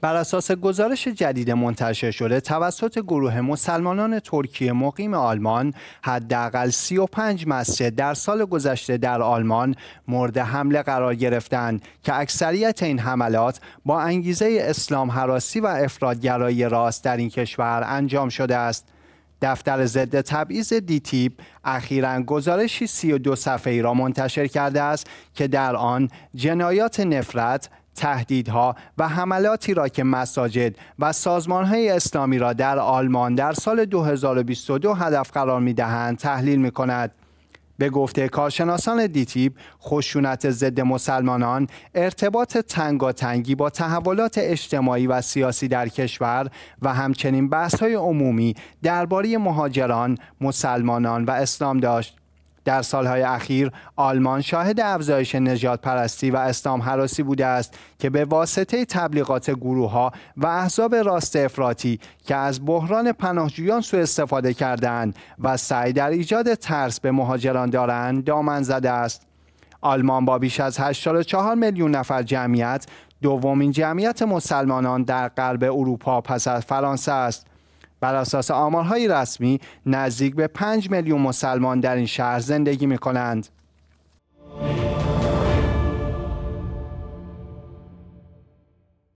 بر اساس گزارش جدید منتشر شده توسط گروه مسلمانان ترکیه مقیم آلمان حداقل 35 مسجد در سال گذشته در آلمان مورد حمله قرار گرفتند که اکثریت این حملات با انگیزه اسلام حراسی و افرادگرایی راست در این کشور انجام شده است. دفتر ضد تبعیض دیتیب اخیرا گزارشی 32 ای را منتشر کرده است که در آن جنایات نفرت، تهدیدها و حملاتی را که مساجد و سازمانهای اسلامی را در آلمان در سال 2022 هدف قرار میدهند تحلیل می کند. به گفته کارشناسان دیتیب خشونت ضد مسلمانان ارتباط تنگاتنگی با تحولات اجتماعی و سیاسی در کشور و همچنین بحث‌های عمومی درباره مهاجران مسلمانان و اسلام داشت در سالهای اخیر آلمان شاهد افزایش نجات پرستی و اسلام حراسی بوده است که به واسطه تبلیغات گروهها و احزاب راست افراطی که از بحران پناهجویان سوء استفاده کردن و سعی در ایجاد ترس به مهاجران دارند دامن زده است آلمان با بیش از 84 میلیون نفر جمعیت دومین جمعیت مسلمانان در غرب اروپا پس از فرانسه است بر اساس آمارهای رسمی نزدیک به 5 میلیون مسلمان در این شهر زندگی می کنند.